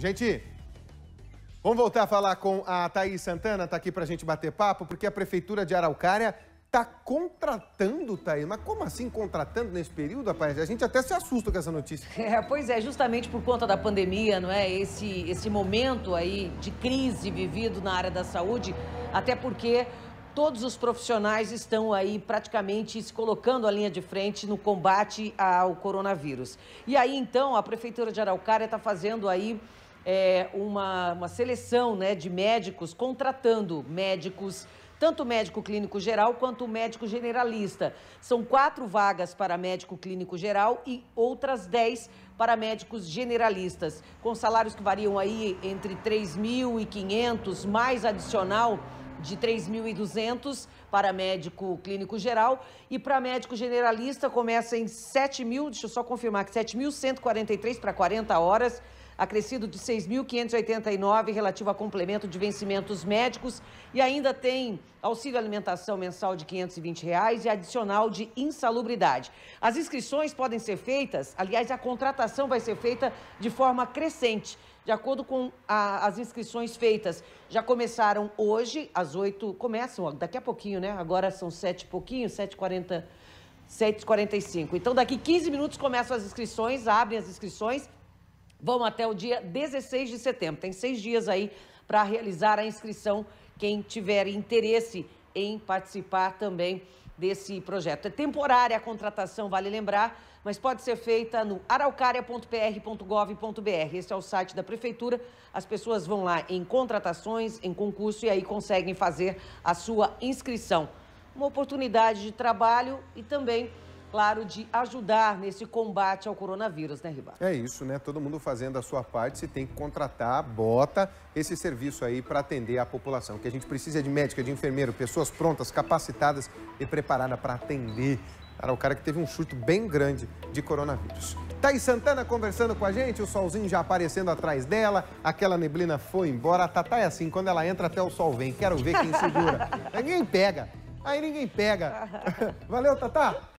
Gente, vamos voltar a falar com a Thaís Santana, tá aqui pra gente bater papo, porque a Prefeitura de Araucária tá contratando, Thaís. Mas como assim contratando nesse período, rapaz? A gente até se assusta com essa notícia. É, pois é, justamente por conta da pandemia, não é? Esse, esse momento aí de crise vivido na área da saúde, até porque todos os profissionais estão aí praticamente se colocando à linha de frente no combate ao coronavírus. E aí, então, a Prefeitura de Araucária está fazendo aí é, uma, uma seleção né, de médicos contratando médicos tanto médico clínico geral quanto médico generalista. São quatro vagas para médico clínico geral e outras dez para médicos generalistas, com salários que variam aí entre 3.500 mais adicional de 3.200 para médico clínico geral e para médico generalista começa em 7.000, deixa eu só confirmar que 7.143 para 40 horas, acrescido de 6.589 relativo a complemento de vencimentos médicos e ainda tem auxílio alimentação mensal de R$ 520 reais e adicional de insalubridade. As inscrições podem ser feitas, aliás, a contratação vai ser feita de forma crescente. De acordo com a, as inscrições feitas, já começaram hoje, às 8, começam daqui a pouquinho, né? Agora são 7 e pouquinho, 7 h 7h45. Então, daqui 15 minutos começam as inscrições, abrem as inscrições vão até o dia 16 de setembro. Tem seis dias aí para realizar a inscrição. Quem tiver interesse em participar também desse projeto. É temporária a contratação, vale lembrar, mas pode ser feita no araucária.pr.gov.br. Esse é o site da prefeitura. As pessoas vão lá em contratações, em concurso e aí conseguem fazer a sua inscrição. Uma oportunidade de trabalho e também claro, de ajudar nesse combate ao coronavírus, né, Riba? É isso, né? Todo mundo fazendo a sua parte, se tem que contratar, bota esse serviço aí para atender a população. O que a gente precisa de médica, de enfermeiro, pessoas prontas, capacitadas e preparadas para atender. Era o cara que teve um surto bem grande de coronavírus. Thaís Santana conversando com a gente, o solzinho já aparecendo atrás dela, aquela neblina foi embora. A Tatá é assim, quando ela entra até o sol vem. Quero ver quem segura. ninguém pega. Aí ninguém pega. Valeu, Tatá.